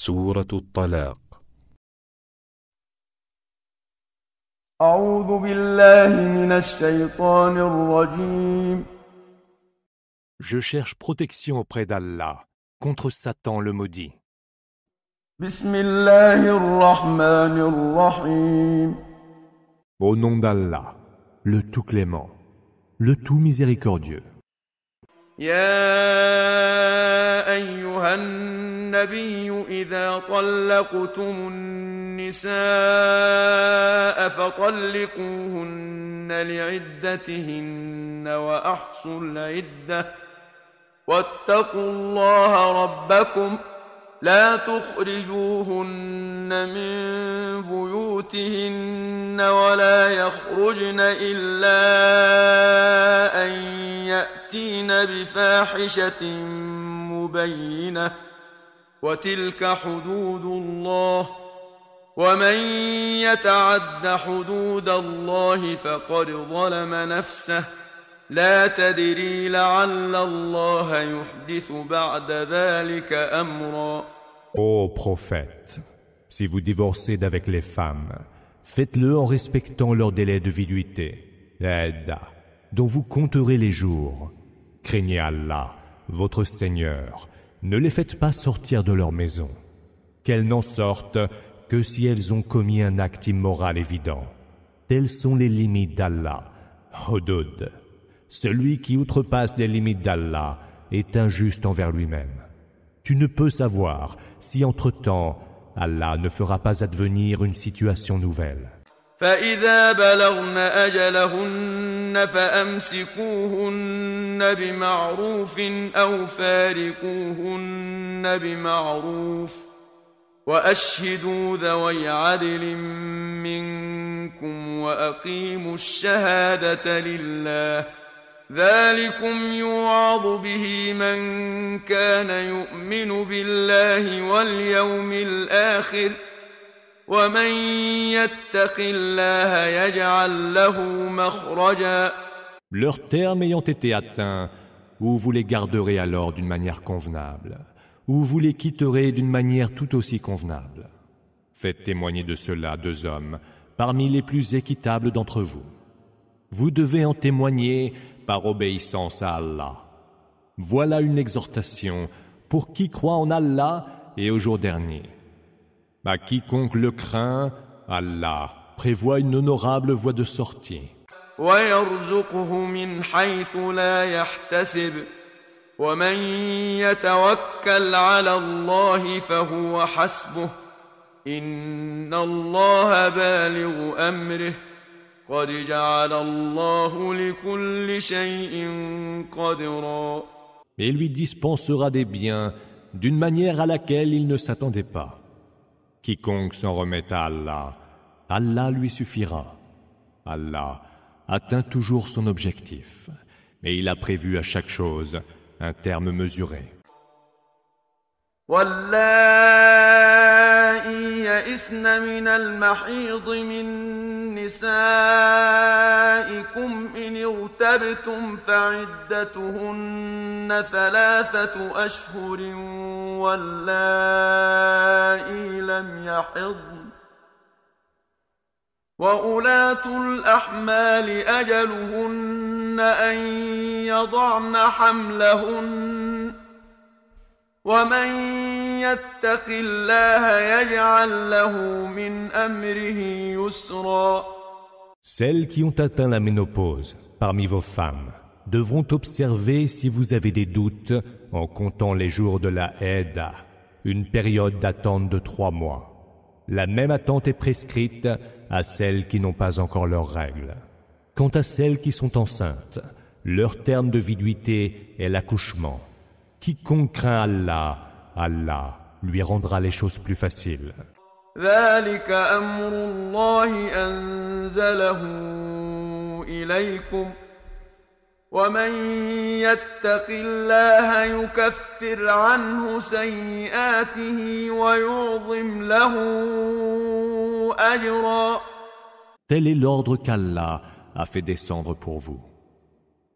سورة الطلاق Billahi Je cherche protection auprès d'Allah contre Satan le maudit. Rahim Au nom d'Allah, le tout clément, le tout miséricordieux. يا ايها النبي اذا طلقتم النساء فطلقوهن لعدتهن واحصوا العده واتقوا الله ربكم لا تخرجوهن من بيوتهن ولا يخرجن الا ان « O Ô prophète, si vous divorcez d'avec les femmes, faites-le en respectant leur délai de viduité, dont vous compterez les jours, Craignez Allah, votre Seigneur, ne les faites pas sortir de leur maison, qu'elles n'en sortent que si elles ont commis un acte immoral évident. Telles sont les limites d'Allah. Hudud. Celui qui outrepasse les limites d'Allah est injuste envers lui-même. Tu ne peux savoir si entre-temps Allah ne fera pas advenir une situation nouvelle. فإذا بلغن أجلهن فأمسكوهن بمعروف أو فارقوهن بمعروف وأشهدوا ذوي عدل منكم وأقيموا الشهادة لله ذلكم يوعظ به من كان يؤمن بالله واليوم الآخر ۖ Leurs termes Leur terme ayant été atteint, où vous les garderez alors d'une manière convenable, ou vous les quitterez d'une manière tout aussi convenable. Faites témoigner de cela deux hommes, parmi les plus équitables d'entre vous. Vous devez en témoigner par obéissance à Allah. Voilà une exhortation pour qui croit en Allah et au jour dernier. À quiconque le craint, Allah prévoit une honorable voie de sortie. Et lui dispensera des biens d'une manière à laquelle il ne s'attendait pas. Quiconque s'en remet à Allah, Allah lui suffira. Allah atteint toujours son objectif, et il a prévu à chaque chose un terme mesuré. يئسن من المحيض من نسائكم إن ارتبتم فعدتهن ثلاثة أشهر واللائي لم يحضن وأولاة الأحمال أجلهن أن يضعن حملهن ومن Celles qui ont atteint la ménopause parmi vos femmes devront observer si vous avez des doutes en comptant les jours de la Haida, une période d'attente de trois mois. La même attente est prescrite à celles qui n'ont pas encore leurs règles. Quant à celles qui sont enceintes, leur terme de viduité est l'accouchement. Quiconque craint Allah Allah lui rendra les choses plus faciles. Tel est l'ordre qu'Allah a fait descendre pour vous.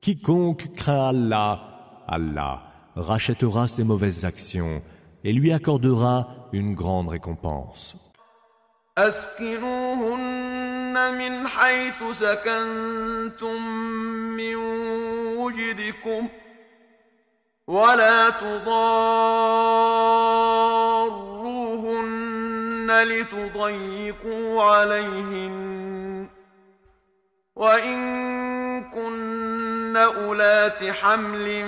Quiconque craint Allah, Allah rachètera ses mauvaises actions et lui accordera une grande récompense. كن أولات حمل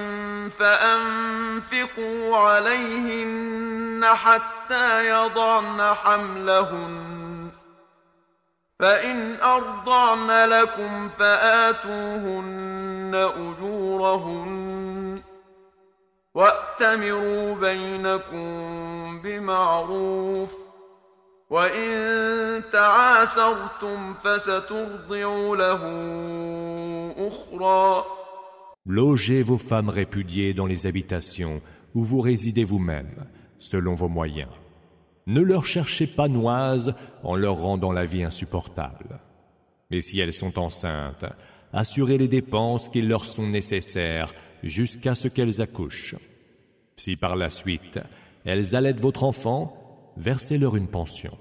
فأنفقوا عليهن حتى يضعن حملهن فإن أرضعن لكم فآتوهن أجورهن وأتمروا بينكم بمعروف Logez vos femmes répudiées dans les habitations où vous résidez vous-même, selon vos moyens. Ne leur cherchez pas noise en leur rendant la vie insupportable. Mais si elles sont enceintes, assurez les dépenses qui leur sont nécessaires jusqu'à ce qu'elles accouchent. Si par la suite, elles allaitent votre enfant, versez-leur une pension.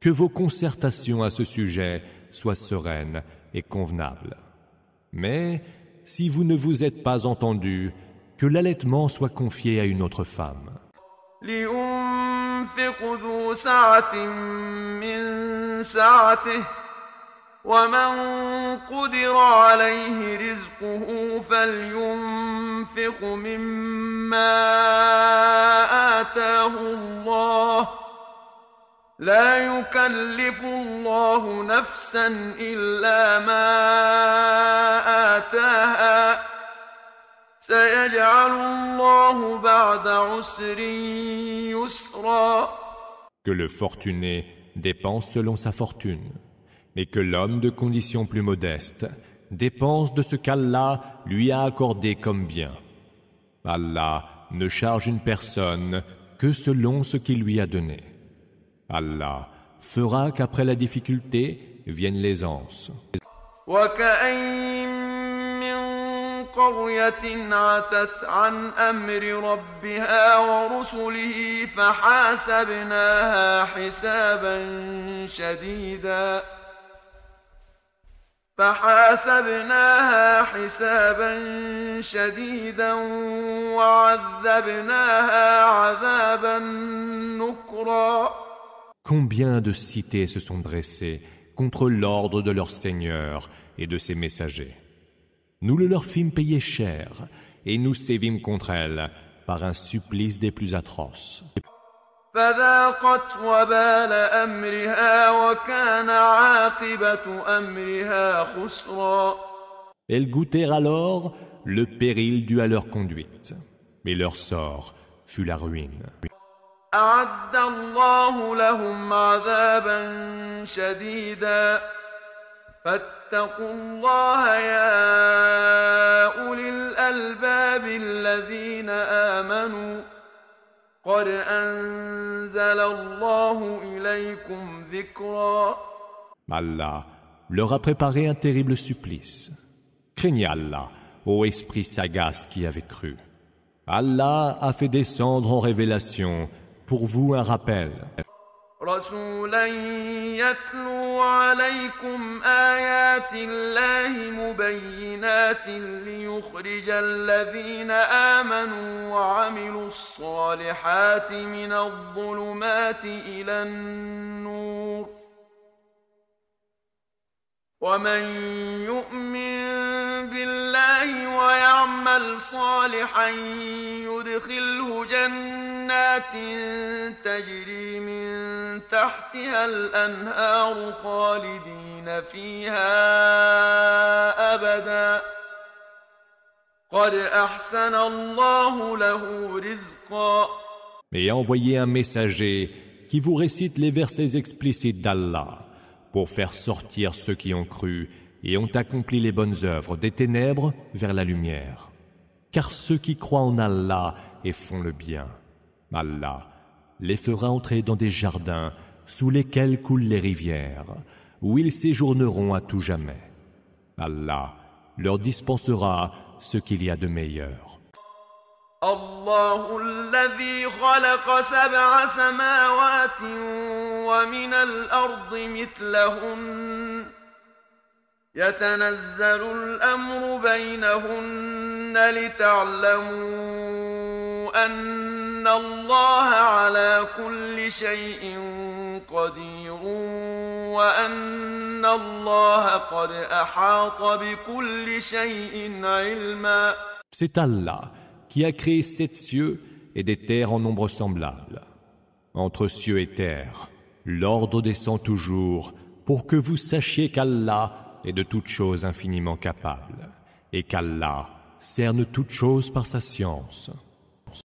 Que vos concertations à ce sujet soient sereines et convenables. Mais si vous ne vous êtes pas entendus, que l'allaitement soit confié à une autre femme. ومن قدر عليه رزقه فلينفق مما آتاه الله لا يكلف الله نفسا إلا ما آتاها سيجعل الله بعد عسر يسرا Que le fortuné dépense selon sa fortune mais que l'homme de condition plus modeste dépense de ce qu'Allah lui a accordé comme bien. Allah ne charge une personne que selon ce qu'il lui a donné. Allah fera qu'après la difficulté vienne l'aisance. Combien de cités se sont dressées contre l'ordre de leur Seigneur et de ses messagers Nous le leur fîmes payer cher et nous sévîmes contre elles par un supplice des plus atroces. فذاقت وبال امرها وكان عاقبه امرها خسرا Elles goûtèrent alors le péril dû à leur conduite, mais leur sort fut la ruine. أعد الله لهم عذابا شديدا فاتقوا الله يا أولي الألباب الذين آمنوا قد أن Allah leur a préparé un terrible supplice. Craignez Allah, ô esprit sagace qui avez cru. Allah a fait descendre en révélation pour vous un rappel. رسولا يتلو عليكم آيات الله مبينات ليخرج الذين آمنوا وعملوا الصالحات من الظلمات إلى النور ومن Et envoyez un messager qui vous récite les versets explicites d'Allah pour faire sortir ceux qui ont cru et ont accompli les bonnes œuvres des ténèbres vers la lumière car ceux qui croient en Allah et font le bien, Allah les fera entrer dans des jardins sous lesquels coulent les rivières, où ils séjourneront à tout jamais. Allah leur dispensera ce qu'il y a de meilleur. C'est Allah qui a créé sept cieux et des terres en nombre semblable. Entre cieux et terre, l'ordre descend toujours pour que vous sachiez qu'Allah est de toutes choses infiniment capable et qu'Allah cerne toute chose par sa science.